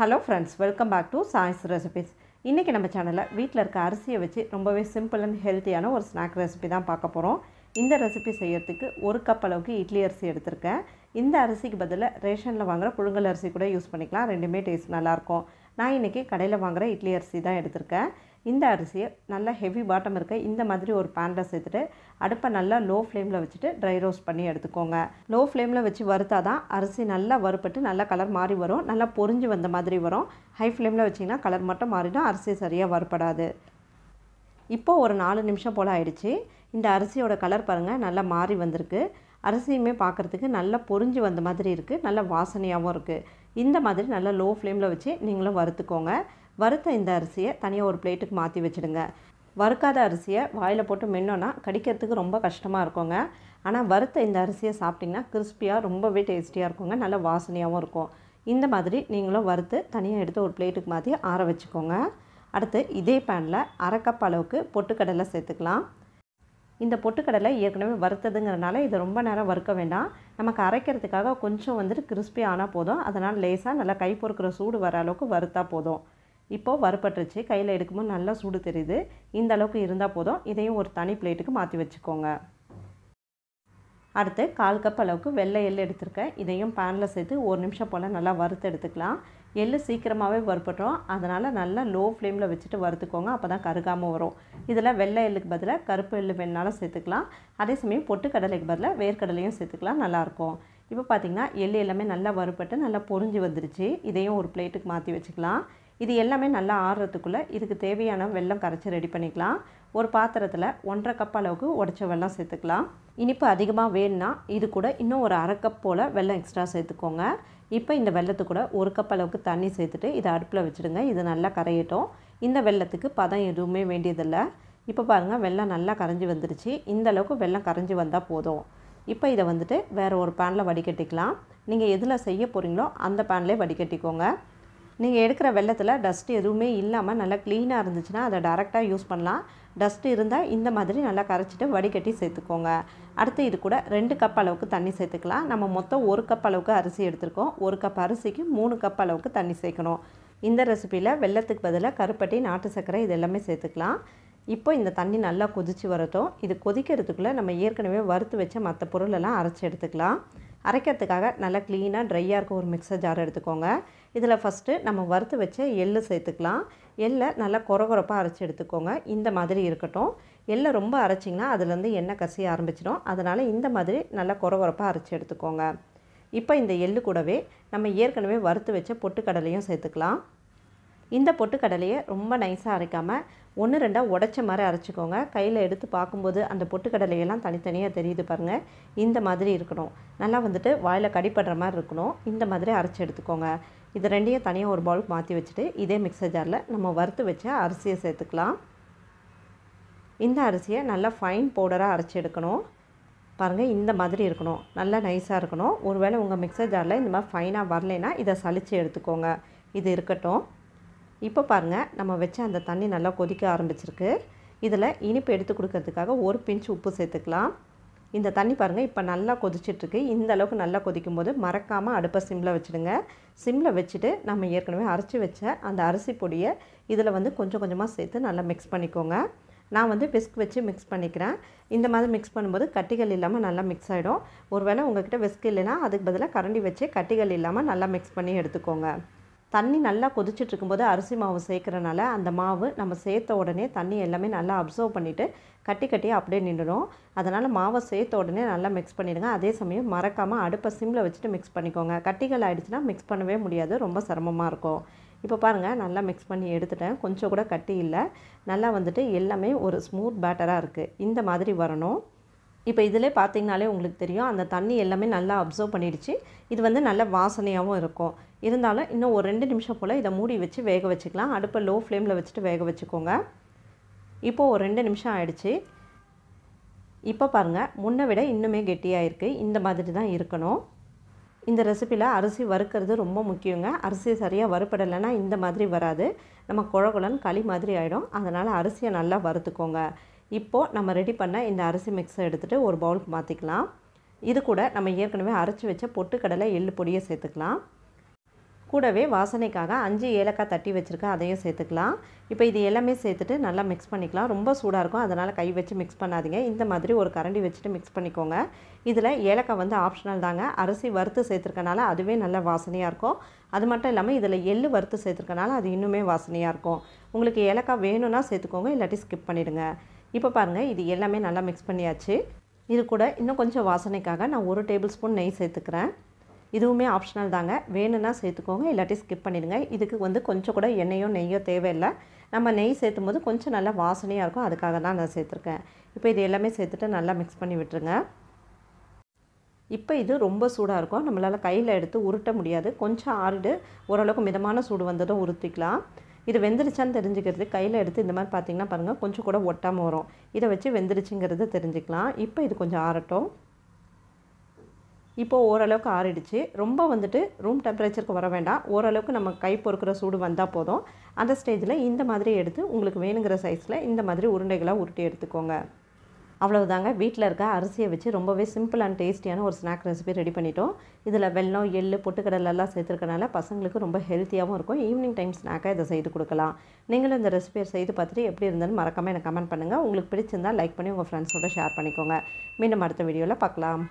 hello friends welcome back to choice recipes இன்றைக்கி நம்ம சேனலில் வீட்டில் இருக்க அரிசியை வச்சு ரொம்பவே சிம்பிள் அண்ட் ஹெல்த்தியான ஒரு ஸ்நாக் ரெசிபி தான் பார்க்க போகிறோம் இந்த ரெசிபி செய்யறதுக்கு ஒரு கப் அளவுக்கு இட்லி அரிசி எடுத்திருக்கேன் இந்த அரிசிக்கு பதிலாக ரேஷனில் வாங்குகிற புழுங்கல் அரிசி கூட யூஸ் பண்ணிக்கலாம் ரெண்டுமே டேஸ்ட் நல்லாயிருக்கும் நான் இன்றைக்கி கடையில் வாங்குகிற இட்லி அரிசி தான் எடுத்திருக்கேன் இந்த அரிசியை நல்லா ஹெவி பாட்டம் இருக்க இந்த மாதிரி ஒரு பேனில் சேர்த்துட்டு அடுப்பை நல்லா லோ ஃப்ளேமில் வச்சுட்டு ட்ரை ரோஸ்ட் பண்ணி எடுத்துக்கோங்க லோ ஃப்ளேமில் வச்சு வறுத்தா தான் அரிசி நல்லா வறுப்பட்டு நல்லா கலர் மாறி வரும் நல்லா பொறிஞ்சு வந்த மாதிரி வரும் ஹை ஃப்ளேமில் வச்சிங்கன்னா கலர் மட்டும் மாறிடும் அரிசி சரியாக வறுப்படாது இப்போது ஒரு நாலு நிமிஷம் போல் ஆயிடுச்சு இந்த அரிசியோட கலர் பாருங்கள் நல்லா மாறி வந்திருக்கு அரிசியுமே பார்க்குறதுக்கு நல்லா பொறிஞ்சு வந்த மாதிரி இருக்குது நல்லா வாசனையாகவும் இருக்குது இந்த மாதிரி நல்லா லோ ஃப்ளேமில் வச்சு நீங்களும் வறுத்துக்கோங்க வறுத்த இந்த அரிசியை தனியாக ஒரு பிளேட்டுக்கு மாற்றி வச்சுடுங்க வறுக்காத அரிசியை வாயில் போட்டு மென்னோன்னா கடிக்கிறதுக்கு ரொம்ப கஷ்டமாக இருக்குங்க ஆனால் வறுத்த இந்த அரிசியை சாப்பிட்டிங்கன்னா கிறிஸ்பியாக ரொம்பவே டேஸ்டியாக இருக்குங்க நல்ல வாசனையாகவும் இருக்கும் இந்த மாதிரி நீங்களும் வறுத்து தனியாக எடுத்து ஒரு பிளேட்டுக்கு மாற்றி ஆற வச்சுக்கோங்க அடுத்து இதே பேனில் அரை கப் அளவுக்கு பொட்டுக்கடலை சேர்த்துக்கலாம் இந்த பொட்டுக்கடலை ஏற்கனவே வறுத்ததுங்கிறனால இதை ரொம்ப நேரம் வறுக்க வேண்டாம் நமக்கு அரைக்கிறதுக்காக கொஞ்சம் வந்துட்டு கிறிஸ்பி ஆனால் போதும் அதனால் லேசாக நல்லா கை பொறுக்கிற சூடு வர அளவுக்கு வறுத்தா போதும் இப்போது வறுபட்டுருச்சு கையில் எடுக்கும்போது நல்லா சூடு தெரியுது இந்த அளவுக்கு இருந்தால் போதும் இதையும் ஒரு தனி பிளேட்டுக்கு மாற்றி வச்சுக்கோங்க அடுத்து கால் கப் அளவுக்கு வெள்ளை எள் எடுத்திருக்கேன் இதையும் பேனில் சேர்த்து ஒரு நிமிஷம் போல் நல்லா வறுத்து எடுத்துக்கலாம் எள் சீக்கிரமாகவே வறுப்பட்டோம் அதனால் நல்லா லோ ஃப்ளேமில் வச்சுட்டு வறுத்துக்கோங்க அப்போ தான் கருகாமல் வரும் இதில் வெள்ளை எள்ளுக்கு பதிலாக கருப்பு எள் வேணுனாலும் சேர்த்துக்கலாம் அதே சமயம் பொட்டுக்கடலைக்கு பதிலாக வேர்க்கடலையும் சேர்த்துக்கலாம் நல்லாயிருக்கும் இப்போ பார்த்திங்கன்னா எள் எல்லாமே நல்லா வறுப்பட்டு நல்லா பொறிஞ்சு வந்துருச்சு இதையும் ஒரு பிளேட்டுக்கு மாற்றி வச்சுக்கலாம் இது எல்லாமே நல்லா ஆறுறதுக்குள்ளே இதுக்கு தேவையான வெள்ளம் கரைச்சி ரெடி பண்ணிக்கலாம் ஒரு பாத்திரத்தில் ஒன்றரை கப் அளவுக்கு உடச்ச வெள்ளம் சேர்த்துக்கலாம் இனிப்பு அதிகமாக வேணும்னா இது கூட இன்னும் ஒரு அரை கப் போல் வெள்ளம் எக்ஸ்ட்ரா சேர்த்துக்கோங்க இப்போ இந்த வெள்ளத்து கூட ஒரு கப் அளவுக்கு தண்ணி சேர்த்துட்டு இதை அடுப்பில் வச்சுடுங்க இது நல்லா கரையட்டும் இந்த வெள்ளத்துக்கு பதம் எதுவுமே வேண்டியதில்லை இப்போ பாருங்கள் வெள்ளம் நல்லா கரைஞ்சி வந்துருச்சு இந்த அளவுக்கு வெள்ளம் கரைஞ்சி வந்தால் போதும் இப்போ இதை வந்துட்டு வேறு ஒரு பேனில் வடிகட்டிக்கலாம் நீங்கள் எதில் செய்ய போகிறீங்களோ அந்த பேன்லேயே வடிகட்டிக்கோங்க நீங்கள் எடுக்கிற வெள்ளத்தில் டஸ்ட் எதுவுமே இல்லாமல் நல்லா க்ளீனாக இருந்துச்சுன்னா அதை டேரெக்டாக யூஸ் பண்ணலாம் டஸ்ட் இருந்தால் இந்த மாதிரி நல்லா கரைச்சிட்டு வடிகட்டி சேர்த்துக்கோங்க அடுத்து இது கூட ரெண்டு கப் அளவுக்கு தண்ணி சேர்த்துக்கலாம் நம்ம மொத்தம் ஒரு கப் அளவுக்கு அரிசி எடுத்துருக்கோம் ஒரு கப் அரிசிக்கு மூணு கப் அளவுக்கு தண்ணி சேர்க்கணும் இந்த ரெசிப்பியில் வெள்ளத்துக்கு பதிலாக கருப்பட்டி நாட்டு சர்க்கரை இது எல்லாமே சேர்த்துக்கலாம் இப்போ இந்த தண்ணி நல்லா கொதித்து வரட்டும் இது கொதிக்கிறதுக்குள்ளே நம்ம ஏற்கனவே வறுத்து வச்ச மற்ற பொருளெல்லாம் அரைச்சி எடுத்துக்கலாம் அரைக்கிறதுக்காக நல்லா க்ளீனாக ட்ரையாக இருக்க ஒரு மிக்சர் ஜார் எடுத்துக்கோங்க இதில் ஃபஸ்ட்டு நம்ம வறுத்து வச்ச எள்ளு சேர்த்துக்கலாம் எள்ளை நல்லா குறப்பாக அரைச்சி எடுத்துக்கோங்க இந்த மாதிரி இருக்கட்டும் எள்ளை ரொம்ப அரைச்சிங்கன்னா அதுலேருந்து எண்ணெய் கசிய ஆரம்பிச்சிடும் அதனால் இந்த மாதிரி நல்லா குறப்பாக அரைச்சி எடுத்துக்கோங்க இப்போ இந்த எள்ளு கூடவே நம்ம ஏற்கனவே வறுத்து வச்ச பொட்டுக்கடலையும் சேர்த்துக்கலாம் இந்த பொட்டுக்கடலையை ரொம்ப நைஸாக அரைக்காமல் ஒன்று ரெண்டாக உடச்ச மாதிரி அரைச்சிக்கோங்க கையில் எடுத்து பார்க்கும்போது அந்த பொட்டுக்கடலையெல்லாம் தனித்தனியாக தெரியுது பாருங்கள் இந்த மாதிரி இருக்கணும் நல்லா வந்துட்டு வாயில் கடிப்படுற மாதிரி இருக்கணும் இந்த மாதிரி அரைச்சி எடுத்துக்கோங்க இது ரெண்டையும் தனியாக ஒரு பவுலுக்கு மாற்றி வச்சுட்டு இதே மிக்சர் ஜாரில் நம்ம வறுத்து வச்ச அரிசியை சேர்த்துக்கலாம் இந்த அரிசியை நல்லா ஃபைன் பவுடராக அரைச்சி எடுக்கணும் பாருங்கள் இந்த மாதிரி இருக்கணும் நல்லா நைஸாக இருக்கணும் ஒருவேளை உங்கள் மிக்சர் ஜாரில் இந்த மாதிரி ஃபைனாக வரலைன்னா இதை சளிச்சு எடுத்துக்கோங்க இது இருக்கட்டும் இப்போ பாருங்கள் நம்ம வச்ச அந்த தண்ணி நல்லா கொதிக்க ஆரம்பிச்சிருக்கு இதில் இனிப்பு எடுத்து கொடுக்கறதுக்காக ஒரு பிஞ்ச் உப்பு சேர்த்துக்கலாம் இந்த தண்ணி பாருங்கள் இப்போ நல்லா கொதிச்சிட்ருக்கு இந்த அளவுக்கு நல்லா கொதிக்கும் போது மறக்காமல் அடுப்பை சிம்மில் வச்சுடுங்க சிம்மில் வச்சுட்டு நம்ம ஏற்கனவே அரைச்சி வச்ச அந்த அரிசி பொடியை இதில் வந்து கொஞ்சம் கொஞ்சமாக சேர்த்து நல்லா மிக்ஸ் பண்ணிக்கோங்க நான் வந்து விஸ்க் வச்சு மிக்ஸ் பண்ணிக்கிறேன் இந்த மாதிரி மிக்ஸ் பண்ணும்போது கட்டிகள் இல்லாமல் நல்லா மிக்ஸ் ஆகிடும் ஒருவேளை உங்கள்கிட்ட விஸ்க் இல்லைன்னா அதுக்கு பதிலாக கரண்டி வச்சு கட்டிகள் இல்லாமல் நல்லா மிக்ஸ் பண்ணி எடுத்துக்கோங்க தண்ணி நல்லா கொதிச்சுட்டு இருக்கும்போது அரிசி மாவு சேர்க்குறனால அந்த மாவு நம்ம சேர்த்த உடனே தண்ணி எல்லாமே நல்லா அப்சர்வ் பண்ணிவிட்டு கட்டி கட்டி அப்படியே நின்றுடும் அதனால் மாவை சேர்த்த உடனே நல்லா மிக்ஸ் பண்ணிவிடுங்க அதே சமயம் மறக்காமல் அடுப்பை சிம்மில் வச்சுட்டு மிக்ஸ் பண்ணிக்கோங்க கட்டிகள் ஆகிடுச்சுன்னா மிக்ஸ் பண்ணவே முடியாது ரொம்ப சிரமமாக இருக்கும் இப்போ பாருங்கள் நல்லா மிக்ஸ் பண்ணி எடுத்துட்டேன் கொஞ்சம் கூட கட்டி இல்லை நல்லா வந்துட்டு எல்லாமே ஒரு ஸ்மூத் பேட்டராக இருக்குது இந்த மாதிரி வரணும் இப்போ இதில் பார்த்தீங்கனாலே உங்களுக்கு தெரியும் அந்த தண்ணி எல்லாமே நல்லா அப்சர்வ் பண்ணிடுச்சு இது வந்து நல்ல வாசனையாகவும் இருக்கும் இருந்தாலும் இன்னும் ஒரு ரெண்டு நிமிஷம் போல் இதை மூடி வச்சு வேக வச்சுக்கலாம் அடுப்பை லோ ஃப்ளேமில் வச்சுட்டு வேக வச்சுக்கோங்க இப்போது ஒரு ரெண்டு நிமிஷம் ஆயிடுச்சு இப்போ பாருங்கள் முன்னை விட இன்னுமே கெட்டியாக இருக்குது இந்த மாதிரி தான் இருக்கணும் இந்த ரெசிப்பியில் அரிசி வறுக்கிறது ரொம்ப முக்கியங்க அரிசி சரியாக வறுப்படலைன்னா இந்த மாதிரி வராது நம்ம குழகுலன்னு களி மாதிரி ஆகிடும் அதனால் அரிசியை நல்லா வறுத்துக்கோங்க இப்போது நம்ம ரெடி பண்ண இந்த அரிசி மிக்ஸை எடுத்துகிட்டு ஒரு பவுலுக்கு மாற்றிக்கலாம் இது கூட நம்ம ஏற்கனவே அரைச்சி வச்ச பொட்டுக்கடலை எள்ளு பொடியை சேர்த்துக்கலாம் கூடவே வாசனைக்காக அஞ்சு ஏலக்காய் தட்டி வச்சுருக்கேன் அதையும் சேர்த்துக்கலாம் இப்போ இது எல்லாமே சேர்த்துட்டு நல்லா மிக்ஸ் பண்ணிக்கலாம் ரொம்ப சூடாக இருக்கும் அதனால் கை வச்சு மிக்ஸ் பண்ணாதீங்க இந்த மாதிரி ஒரு கரண்டி வச்சுட்டு மிக்ஸ் பண்ணிக்கோங்க இதில் ஏலக்காய் வந்து ஆப்ஷனல் தாங்க அரிசி வறுத்து சேர்த்துருக்கனால அதுவே நல்ல வாசனையாக இருக்கும் அது மட்டும் இல்லாமல் இதில் எள் வறுத்து சேர்த்துருக்கனால அது இன்னுமே வாசனையாக இருக்கும் உங்களுக்கு ஏலக்காய் வேணும்னா சேர்த்துக்கோங்க இல்லாட்டி ஸ்கிப் பண்ணிவிடுங்க இப்போ பாருங்கள் இது எல்லாமே நல்லா மிக்ஸ் பண்ணியாச்சு இது கூட இன்னும் கொஞ்சம் வாசனைக்காக நான் ஒரு டேபிள் ஸ்பூன் நெய் சேர்த்துக்கிறேன் இதுவுமே ஆப்ஷனல் தாங்க வேணும்னா சேர்த்துக்கோங்க இல்லாட்டி ஸ்கிப் பண்ணிடுங்க இதுக்கு வந்து கொஞ்சம் கூட எண்ணெயோ நெய்யோ தேவையில்லை நம்ம நெய் சேர்த்தும் போது கொஞ்சம் நல்லா வாசனையாக இருக்கும் அதுக்காக தான் நான் சேர்த்துருக்கேன் இப்போ இது எல்லாமே சேர்த்துட்டு நல்லா மிக்ஸ் பண்ணி விட்டுருங்க இப்போ இது ரொம்ப சூடாக இருக்கும் நம்மளால் கையில் எடுத்து உருட்ட முடியாது கொஞ்சம் ஆறிடு ஓரளவுக்கு மிதமான சூடு வந்ததும் உருத்திக்கலாம் இது வெந்துருச்சான்னு தெரிஞ்சுக்கிறது கையில் எடுத்து இந்த மாதிரி பார்த்திங்கன்னா பாருங்கள் கொஞ்சம் கூட ஒட்டாமல் வரும் இதை வச்சு வெந்துருச்சுங்கிறது தெரிஞ்சுக்கலாம் இப்போ இது கொஞ்சம் ஆறட்டும் இப்போது ஓரளவுக்கு ஆறிடுச்சு ரொம்ப வந்துட்டு ரூம் டெம்பரேச்சருக்கு வர வேண்டாம் ஓரளவுக்கு நம்ம கை பொறுக்கிற சூடு வந்தால் போதும் அந்த ஸ்டேஜில் இந்த மாதிரி எடுத்து உங்களுக்கு வேணுங்கிற சைஸில் இந்த மாதிரி உருண்டைகளாக உருட்டி எடுத்துக்கோங்க அவ்வளவுதாங்க வீட்டில் இருக்க அரிசியை வச்சு ரொம்பவே சிம்பிள் அண்ட் டேஸ்டியான ஒரு ஸ்நாக் ரெசிபி ரெடி பண்ணிட்டோம் இதில் வெள்ளம் எள் பொட்டுக்கடலெல்லாம் சேர்த்துருக்கனால பசங்களுக்கு ரொம்ப ஹெல்த்தியாகவும் இருக்கும் ஈவினிங் டைம் ஸ்நாக்காக இதை செய்து கொடுக்கலாம் நீங்களும் இந்த ரெசிபியை செய்து பார்த்துட்டு எப்படி இருந்தாலும் மறக்காமல் எனக்கு கமெண்ட் பண்ணுங்கள் உங்களுக்கு பிடிச்சிருந்தால் லைக் பண்ணி உங்கள் ஃப்ரெண்ட்ஸோட ஷேர் பண்ணிக்கோங்க மீண்டும் அடுத்த வீடியோவில் பார்க்கலாம்